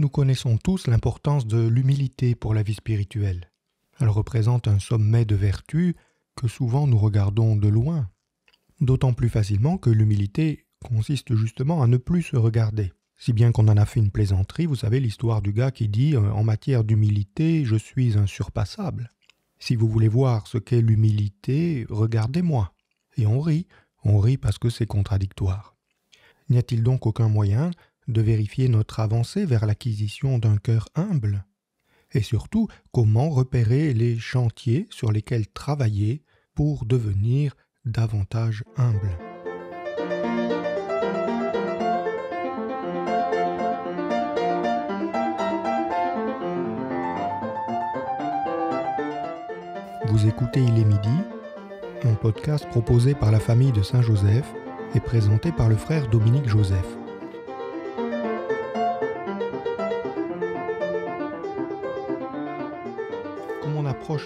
Nous connaissons tous l'importance de l'humilité pour la vie spirituelle. Elle représente un sommet de vertu que souvent nous regardons de loin, d'autant plus facilement que l'humilité consiste justement à ne plus se regarder. Si bien qu'on en a fait une plaisanterie, vous savez l'histoire du gars qui dit euh, En matière d'humilité, je suis insurpassable. Si vous voulez voir ce qu'est l'humilité, regardez-moi. Et on rit, on rit parce que c'est contradictoire. N'y a-t-il donc aucun moyen de vérifier notre avancée vers l'acquisition d'un cœur humble, et surtout comment repérer les chantiers sur lesquels travailler pour devenir davantage humble. Vous écoutez Il est midi, un podcast proposé par la famille de Saint-Joseph et présenté par le frère Dominique Joseph.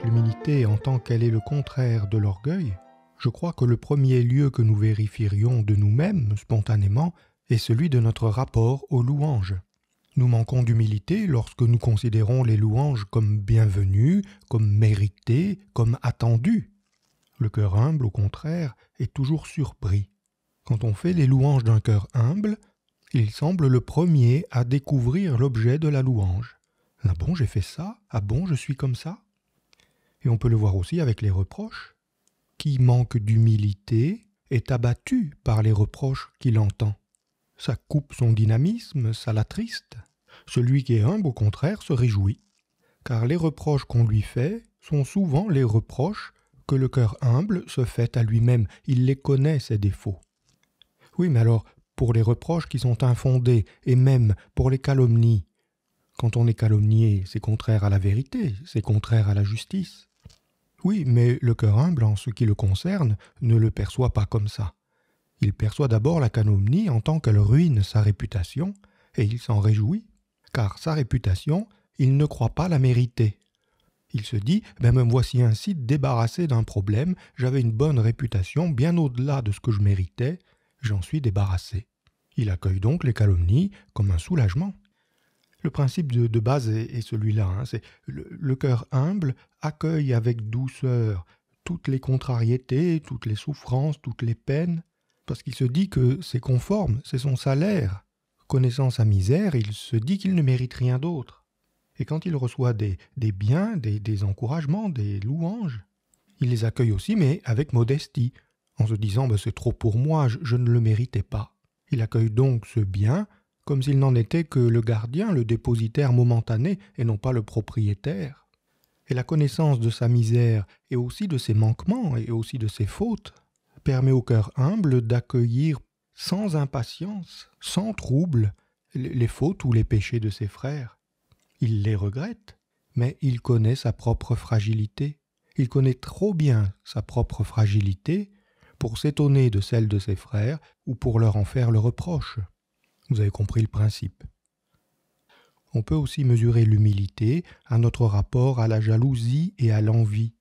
l'humilité en tant qu'elle est le contraire de l'orgueil, je crois que le premier lieu que nous vérifierions de nous-mêmes spontanément est celui de notre rapport aux louanges. Nous manquons d'humilité lorsque nous considérons les louanges comme bienvenues, comme méritées, comme attendues. Le cœur humble, au contraire, est toujours surpris. Quand on fait les louanges d'un cœur humble, il semble le premier à découvrir l'objet de la louange. Ah bon, j'ai fait ça Ah bon, je suis comme ça et on peut le voir aussi avec les reproches. Qui manque d'humilité est abattu par les reproches qu'il entend. Ça coupe son dynamisme, ça l'attriste. Celui qui est humble, au contraire, se réjouit. Car les reproches qu'on lui fait sont souvent les reproches que le cœur humble se fait à lui-même. Il les connaît, ses défauts. Oui, mais alors, pour les reproches qui sont infondés, et même pour les calomnies, quand on est calomnié, c'est contraire à la vérité, c'est contraire à la justice. Oui, mais le cœur humble, en ce qui le concerne, ne le perçoit pas comme ça. Il perçoit d'abord la calomnie en tant qu'elle ruine sa réputation, et il s'en réjouit, car sa réputation, il ne croit pas la mériter. Il se dit ben me voici ainsi débarrassé d'un problème, j'avais une bonne réputation bien au-delà de ce que je méritais, j'en suis débarrassé. Il accueille donc les calomnies comme un soulagement. Le principe de, base est, celui-là. Hein. c'est le, cœur humble accueille avec douceur toutes les contrariétés, toutes les souffrances, toutes les peines, parce qu'il se dit que c'est conforme, c'est son salaire. Connaissant sa misère, il se dit qu'il ne mérite rien d'autre. Et quand il reçoit des, biens, des, encouragements, des louanges, il les accueille aussi, mais avec modestie, en se disant bah, c'est trop pour moi, je ne le méritais pas. Il accueille donc ce bien comme s'il n'en était que le gardien, le dépositaire momentané, et non pas le propriétaire. Et la connaissance de sa misère, et aussi de ses manquements, et aussi de ses fautes, permet au cœur humble d'accueillir sans impatience, sans trouble, les fautes ou les péchés de ses frères. Il les regrette, mais il connaît sa propre fragilité. Il connaît trop bien sa propre fragilité pour s'étonner de celle de ses frères ou pour leur en faire le reproche. Vous avez compris le principe. On peut aussi mesurer l'humilité à notre rapport à la jalousie et à l'envie.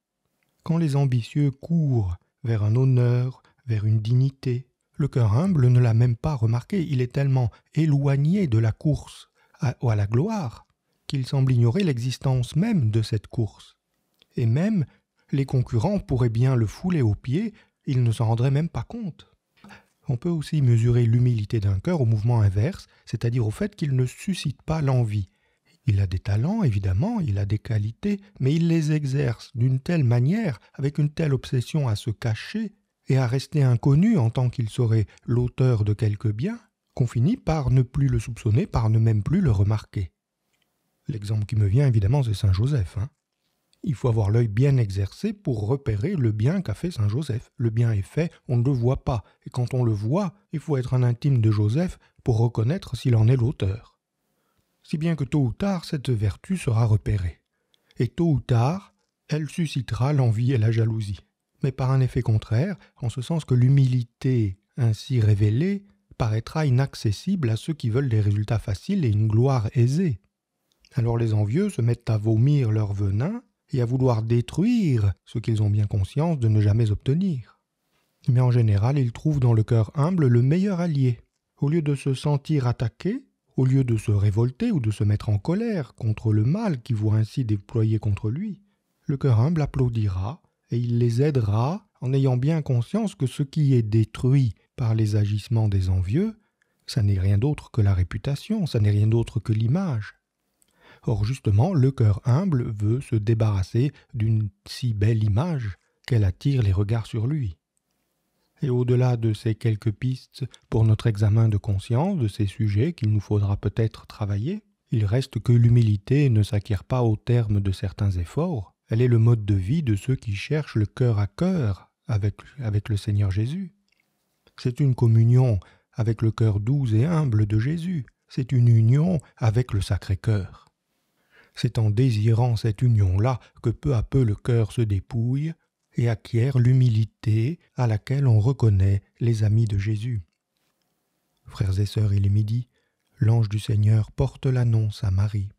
Quand les ambitieux courent vers un honneur, vers une dignité, le cœur humble ne l'a même pas remarqué, il est tellement éloigné de la course ou à la gloire qu'il semble ignorer l'existence même de cette course. Et même les concurrents pourraient bien le fouler aux pieds, il ne s'en rendrait même pas compte. On peut aussi mesurer l'humilité d'un cœur au mouvement inverse, c'est-à-dire au fait qu'il ne suscite pas l'envie. Il a des talents, évidemment, il a des qualités, mais il les exerce d'une telle manière, avec une telle obsession à se cacher et à rester inconnu en tant qu'il serait l'auteur de quelque bien, qu'on finit par ne plus le soupçonner, par ne même plus le remarquer. L'exemple qui me vient évidemment c'est Saint Joseph. Hein il faut avoir l'œil bien exercé pour repérer le bien qu'a fait Saint Joseph. Le bien est fait, on ne le voit pas, et quand on le voit, il faut être un intime de Joseph pour reconnaître s'il en est l'auteur. Si bien que tôt ou tard, cette vertu sera repérée. Et tôt ou tard, elle suscitera l'envie et la jalousie. Mais par un effet contraire, en ce sens que l'humilité ainsi révélée paraîtra inaccessible à ceux qui veulent des résultats faciles et une gloire aisée. Alors les envieux se mettent à vomir leur venin et à vouloir détruire ce qu'ils ont bien conscience de ne jamais obtenir. Mais en général, ils trouvent dans le cœur humble le meilleur allié. Au lieu de se sentir attaqué, au lieu de se révolter ou de se mettre en colère contre le mal qui voit ainsi déployé contre lui, le cœur humble applaudira et il les aidera en ayant bien conscience que ce qui est détruit par les agissements des envieux, ça n'est rien d'autre que la réputation, ça n'est rien d'autre que l'image, Or justement, le cœur humble veut se débarrasser d'une si belle image qu'elle attire les regards sur lui. Et au-delà de ces quelques pistes pour notre examen de conscience de ces sujets qu'il nous faudra peut-être travailler, il reste que l'humilité ne s'acquiert pas au terme de certains efforts, elle est le mode de vie de ceux qui cherchent le cœur à cœur avec, avec le Seigneur Jésus. C'est une communion avec le cœur doux et humble de Jésus, c'est une union avec le Sacré-Cœur. C'est en désirant cette union-là que peu à peu le cœur se dépouille et acquiert l'humilité à laquelle on reconnaît les amis de Jésus. Frères et sœurs, il est midi, l'ange du Seigneur porte l'annonce à Marie.